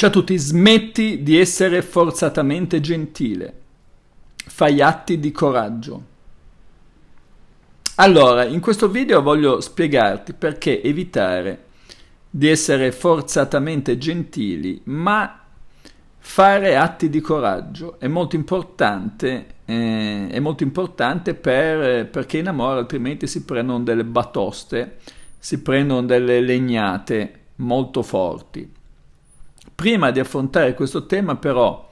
Ciao a tutti, smetti di essere forzatamente gentile, fai atti di coraggio. Allora, in questo video voglio spiegarti perché evitare di essere forzatamente gentili, ma fare atti di coraggio è molto importante, eh, è molto importante per, perché in amore altrimenti si prendono delle batoste, si prendono delle legnate molto forti. Prima di affrontare questo tema però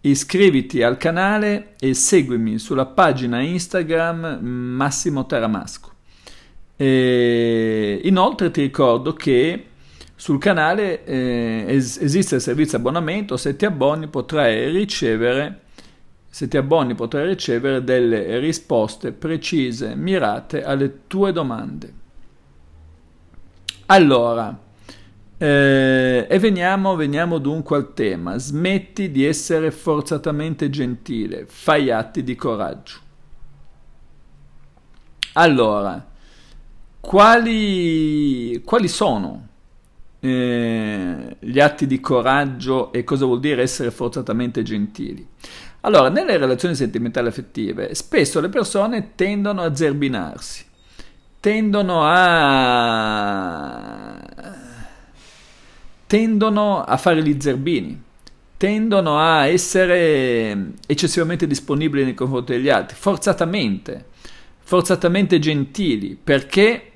iscriviti al canale e seguimi sulla pagina Instagram mm, Massimo Taramasco. E inoltre ti ricordo che sul canale eh, es- esiste il servizio abbonamento, se ti abboni potrai ricevere se ti abboni potrai ricevere delle risposte precise, mirate alle tue domande. Allora, eh, e veniamo, veniamo dunque al tema. Smetti di essere forzatamente gentile, fai atti di coraggio. Allora, quali, quali sono eh, gli atti di coraggio e cosa vuol dire essere forzatamente gentili? Allora, nelle relazioni sentimentali affettive spesso le persone tendono a zerbinarsi, tendono a tendono a fare gli zerbini, tendono a essere eccessivamente disponibili nei confronti degli altri, forzatamente, forzatamente gentili, perché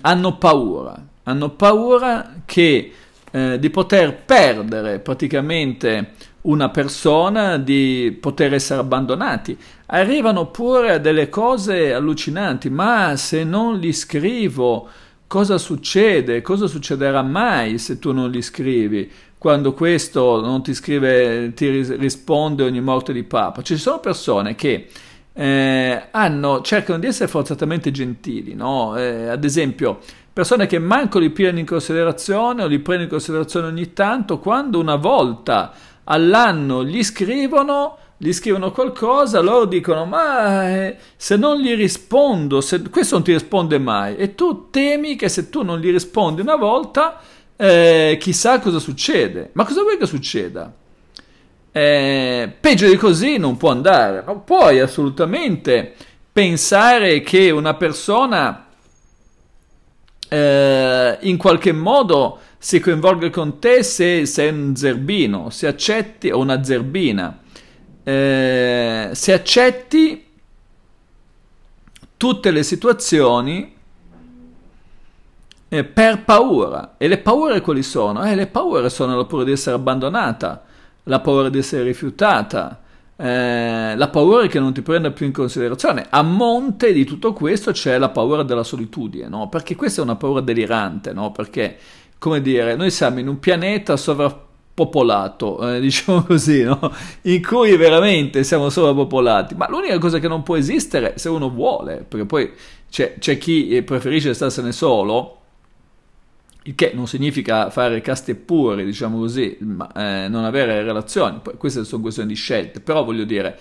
hanno paura, hanno paura che, eh, di poter perdere praticamente una persona, di poter essere abbandonati. Arrivano pure a delle cose allucinanti, ma se non li scrivo cosa succede, cosa succederà mai se tu non gli scrivi, quando questo non ti scrive, ti risponde ogni morte di papa. Ci sono persone che eh, hanno, cercano di essere forzatamente gentili, no? eh, ad esempio persone che manco li prendono in considerazione o li prendono in considerazione ogni tanto, quando una volta all'anno gli scrivono, gli scrivono qualcosa, loro dicono ma eh, se non gli rispondo, se, questo non ti risponde mai e tu temi che se tu non gli rispondi una volta eh, chissà cosa succede, ma cosa vuoi che succeda? Eh, peggio di così non può andare, non puoi assolutamente pensare che una persona eh, in qualche modo si coinvolga con te se sei un zerbino, se accetti o una zerbina eh, se accetti tutte le situazioni eh, per paura. E le paure quali sono? Eh, le paure sono la paura di essere abbandonata, la paura di essere rifiutata, eh, la paura che non ti prenda più in considerazione. A monte di tutto questo c'è la paura della solitudine, no? Perché questa è una paura delirante, no? Perché, come dire, noi siamo in un pianeta sovrapposto popolato, eh, diciamo così, no? in cui veramente siamo sovrappopolati. Ma l'unica cosa che non può esistere se uno vuole, perché poi c'è, chi eh, preferisce starsene solo, il che non significa fare caste pure, diciamo così, ma eh, non avere relazioni. Poi queste sono questioni di scelte, però voglio dire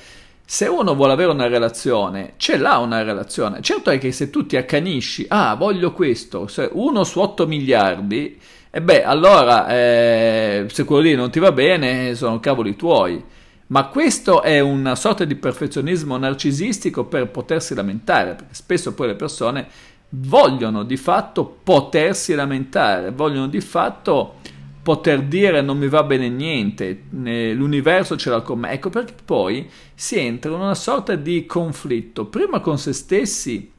se uno vuole avere una relazione, ce l'ha una relazione. Certo è che se tu ti accanisci, ah, voglio questo, uno su 8 miliardi, e beh, allora, eh, se quello lì non ti va bene, sono cavoli tuoi. Ma questo è una sorta di perfezionismo narcisistico per potersi lamentare, perché spesso poi le persone vogliono di fatto potersi lamentare, vogliono di fatto poter dire non mi va bene niente, l'universo ce l'ha con me. Ecco perché poi si entra in una sorta di conflitto, prima con se stessi,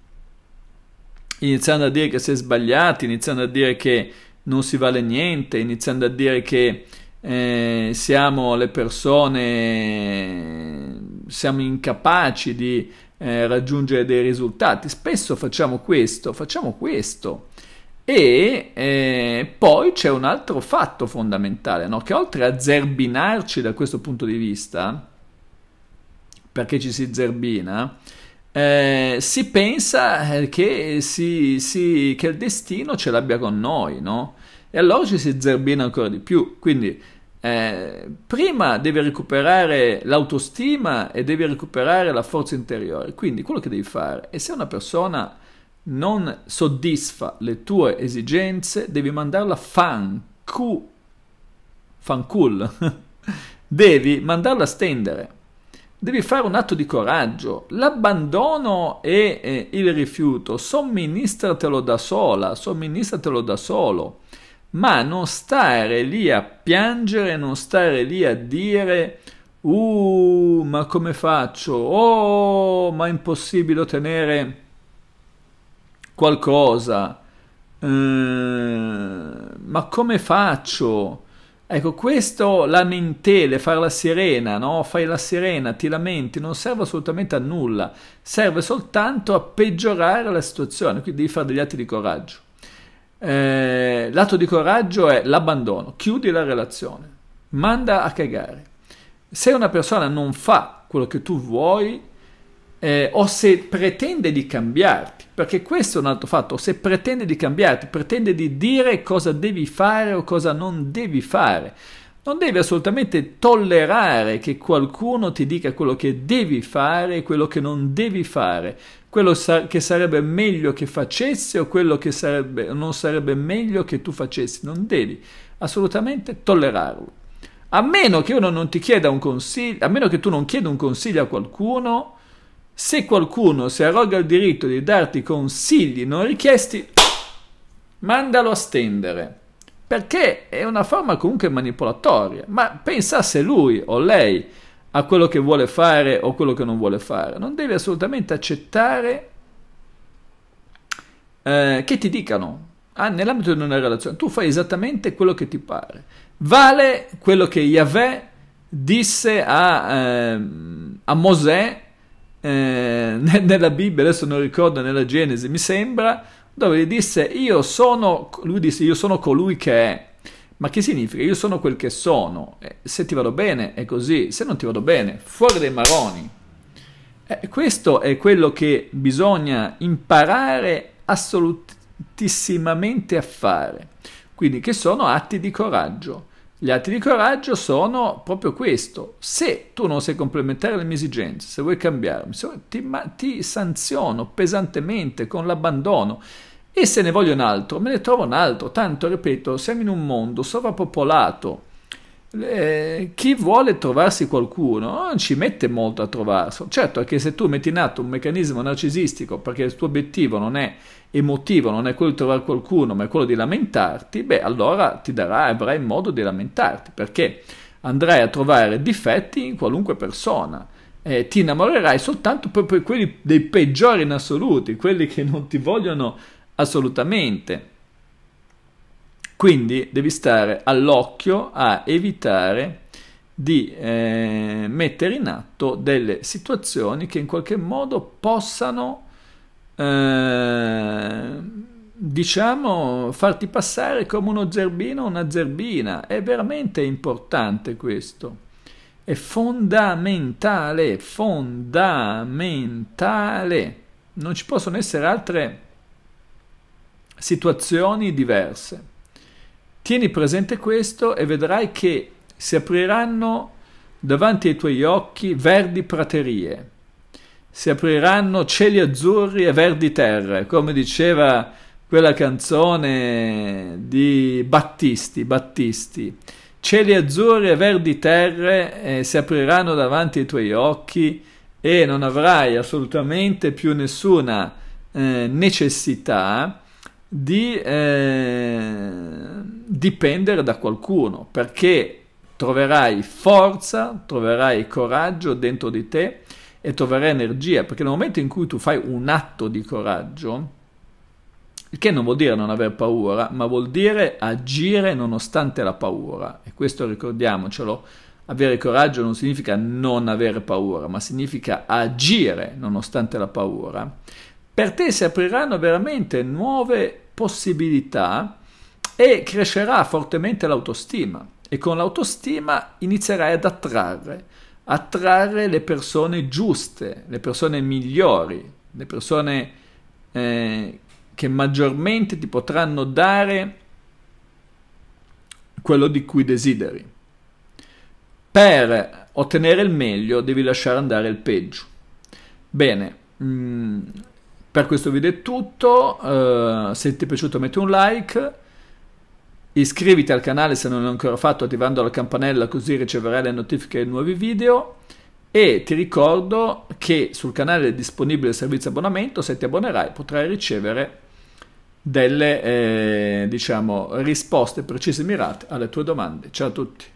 iniziando a dire che si è sbagliati, iniziando a dire che non si vale niente, iniziando a dire che eh, siamo le persone, siamo incapaci di eh, raggiungere dei risultati. Spesso facciamo questo, facciamo questo. E eh, poi c'è un altro fatto fondamentale, no? che oltre a zerbinarci da questo punto di vista, perché ci si zerbina, eh, si pensa eh, che, si, si, che, il destino ce l'abbia con noi, no? E allora ci si zerbina ancora di più. Quindi eh, prima devi recuperare l'autostima e devi recuperare la forza interiore. Quindi quello che devi fare è se una persona non soddisfa le tue esigenze, devi mandarla a cu fan cool. devi mandarla a stendere devi fare un atto di coraggio. L'abbandono e eh, il rifiuto, somministratelo da sola, somministratelo da solo, ma non stare lì a piangere, non stare lì a dire Uh, ma come faccio? Oh, ma è impossibile ottenere qualcosa. Uh, ma come faccio? Ecco, questo lamentele, fare la sirena, no? Fai la sirena, ti lamenti, non serve assolutamente a nulla, serve soltanto a peggiorare la situazione, quindi devi fare degli atti di coraggio. Eh, l'atto di coraggio è l'abbandono, chiudi la relazione, manda a cagare. Se una persona non fa quello che tu vuoi, eh, o se pretende di cambiarti, perché questo è un altro fatto, o se pretende di cambiarti, pretende di dire cosa devi fare o cosa non devi fare. Non devi assolutamente tollerare che qualcuno ti dica quello che devi fare e quello che non devi fare, quello sa- che sarebbe meglio che facessi o quello che sarebbe, non sarebbe meglio che tu facessi. Non devi assolutamente tollerarlo. A meno che uno non ti chieda un consiglio, a meno che tu non chieda un consiglio a qualcuno, se qualcuno si arroga il diritto di darti consigli non richiesti, mandalo a stendere, perché è una forma comunque manipolatoria, ma pensa se lui o lei a quello che vuole fare o quello che non vuole fare, non devi assolutamente accettare eh, che ti dicano, ah, nell'ambito di una relazione, tu fai esattamente quello che ti pare, vale quello che Yahweh disse a, eh, a Mosè, eh, nella Bibbia, adesso non ricordo, nella Genesi mi sembra, dove disse io sono, lui disse io sono colui che è. Ma che significa? Io sono quel che sono. Eh, se ti vado bene è così, se non ti vado bene, fuori dai maroni. Eh, questo è quello che bisogna imparare assolutissimamente a fare. Quindi che sono atti di coraggio. Gli atti di coraggio sono proprio questo. Se tu non sei complementare alle mie esigenze, se vuoi cambiarmi, se ti, ma, ti sanziono pesantemente con l'abbandono e se ne voglio un altro, me ne trovo un altro. Tanto, ripeto, siamo in un mondo sovrappopolato eh, chi vuole trovarsi qualcuno non ci mette molto a trovarselo. Certo, anche se tu metti in atto un meccanismo narcisistico perché il tuo obiettivo non è emotivo, non è quello di trovare qualcuno, ma è quello di lamentarti, beh, allora ti darà, avrai modo di lamentarti perché andrai a trovare difetti in qualunque persona. Eh, ti innamorerai soltanto proprio quelli dei peggiori in assoluti, quelli che non ti vogliono assolutamente. Quindi devi stare all'occhio a evitare di eh, mettere in atto delle situazioni che in qualche modo possano, eh, diciamo, farti passare come uno zerbino o una zerbina. È veramente importante questo. È fondamentale, fondamentale. Non ci possono essere altre situazioni diverse. Tieni presente questo e vedrai che si apriranno davanti ai tuoi occhi verdi praterie, si apriranno cieli azzurri e verdi terre, come diceva quella canzone di Battisti, Battisti. Cieli azzurri e verdi terre eh, si apriranno davanti ai tuoi occhi e non avrai assolutamente più nessuna eh, necessità di eh, dipendere da qualcuno, perché troverai forza, troverai coraggio dentro di te e troverai energia, perché nel momento in cui tu fai un atto di coraggio, il che non vuol dire non aver paura, ma vuol dire agire nonostante la paura, e questo ricordiamocelo, avere coraggio non significa non avere paura, ma significa agire nonostante la paura per te si apriranno veramente nuove possibilità e crescerà fortemente l'autostima e con l'autostima inizierai ad attrarre, attrarre le persone giuste, le persone migliori, le persone eh, che maggiormente ti potranno dare quello di cui desideri. Per ottenere il meglio devi lasciare andare il peggio. Bene, mh, mm, per questo video è tutto, uh, se ti è piaciuto metti un like, iscriviti al canale se non l'hai ancora fatto attivando la campanella così riceverai le notifiche dei nuovi video e ti ricordo che sul canale è disponibile il servizio abbonamento, se ti abbonerai potrai ricevere delle eh, diciamo, risposte precise e mirate alle tue domande. Ciao a tutti!